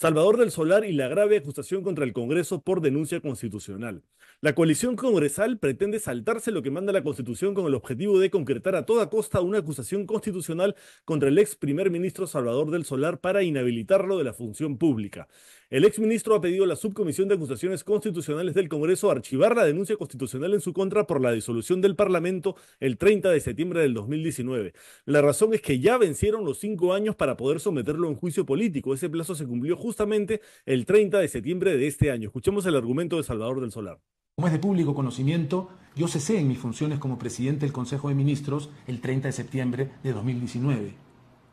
Salvador del Solar y la grave acusación contra el Congreso por denuncia constitucional. La coalición congresal pretende saltarse lo que manda la Constitución con el objetivo de concretar a toda costa una acusación constitucional contra el ex primer ministro Salvador del Solar para inhabilitarlo de la función pública. El exministro ha pedido a la Subcomisión de Acusaciones Constitucionales del Congreso archivar la denuncia constitucional en su contra por la disolución del Parlamento el 30 de septiembre del 2019. La razón es que ya vencieron los cinco años para poder someterlo en juicio político. Ese plazo se cumplió justamente el 30 de septiembre de este año. Escuchemos el argumento de Salvador del Solar. Como es de público conocimiento, yo cesé en mis funciones como presidente del Consejo de Ministros el 30 de septiembre de 2019.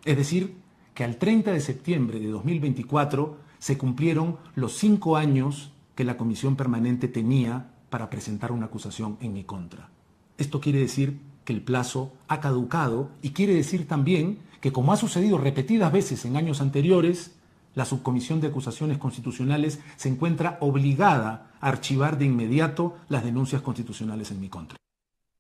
Es decir, que al 30 de septiembre de 2024 se cumplieron los cinco años que la comisión permanente tenía para presentar una acusación en mi contra. Esto quiere decir que el plazo ha caducado y quiere decir también que, como ha sucedido repetidas veces en años anteriores, la Subcomisión de Acusaciones Constitucionales se encuentra obligada a archivar de inmediato las denuncias constitucionales en mi contra.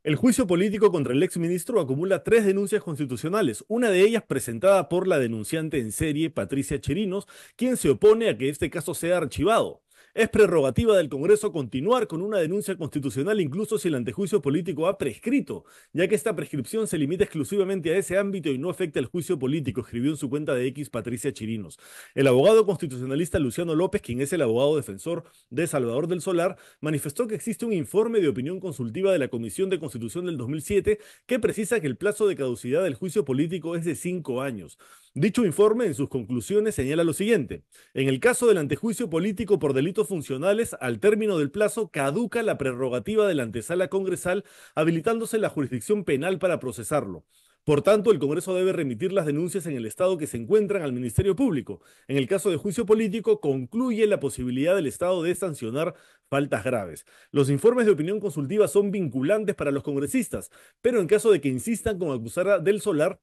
El juicio político contra el ex ministro acumula tres denuncias constitucionales, una de ellas presentada por la denunciante en serie Patricia Chirinos, quien se opone a que este caso sea archivado. Es prerrogativa del Congreso continuar con una denuncia constitucional incluso si el antejuicio político ha prescrito, ya que esta prescripción se limita exclusivamente a ese ámbito y no afecta al juicio político, escribió en su cuenta de X Patricia Chirinos. El abogado constitucionalista Luciano López, quien es el abogado defensor de Salvador del Solar, manifestó que existe un informe de opinión consultiva de la Comisión de Constitución del 2007 que precisa que el plazo de caducidad del juicio político es de cinco años. Dicho informe, en sus conclusiones, señala lo siguiente. En el caso del antejuicio político por delitos funcionales, al término del plazo caduca la prerrogativa de la antesala congresal, habilitándose la jurisdicción penal para procesarlo. Por tanto, el Congreso debe remitir las denuncias en el estado que se encuentran al Ministerio Público. En el caso de juicio político, concluye la posibilidad del Estado de sancionar faltas graves. Los informes de opinión consultiva son vinculantes para los congresistas, pero en caso de que insistan con acusar Del Solar,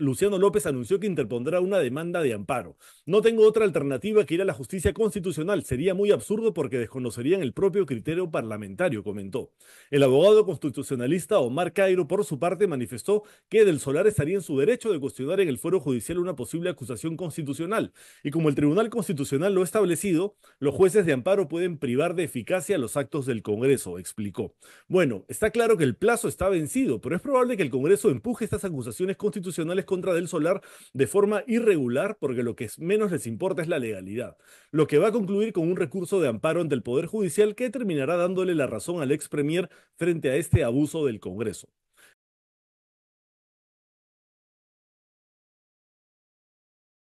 Luciano López anunció que interpondrá una demanda de amparo. No tengo otra alternativa que ir a la justicia constitucional. Sería muy absurdo porque desconocerían el propio criterio parlamentario, comentó. El abogado constitucionalista Omar Cairo, por su parte, manifestó que Del Solar estaría en su derecho de cuestionar en el fuero judicial una posible acusación constitucional. Y como el Tribunal Constitucional lo ha establecido, los jueces de amparo pueden privar de eficacia los actos del Congreso, explicó. Bueno, está claro que el plazo está vencido, pero es probable que el Congreso empuje estas acusaciones constitucionales contra Del Solar de forma irregular porque lo que menos les importa es la legalidad, lo que va a concluir con un recurso de amparo ante el Poder Judicial que terminará dándole la razón al ex Premier frente a este abuso del Congreso.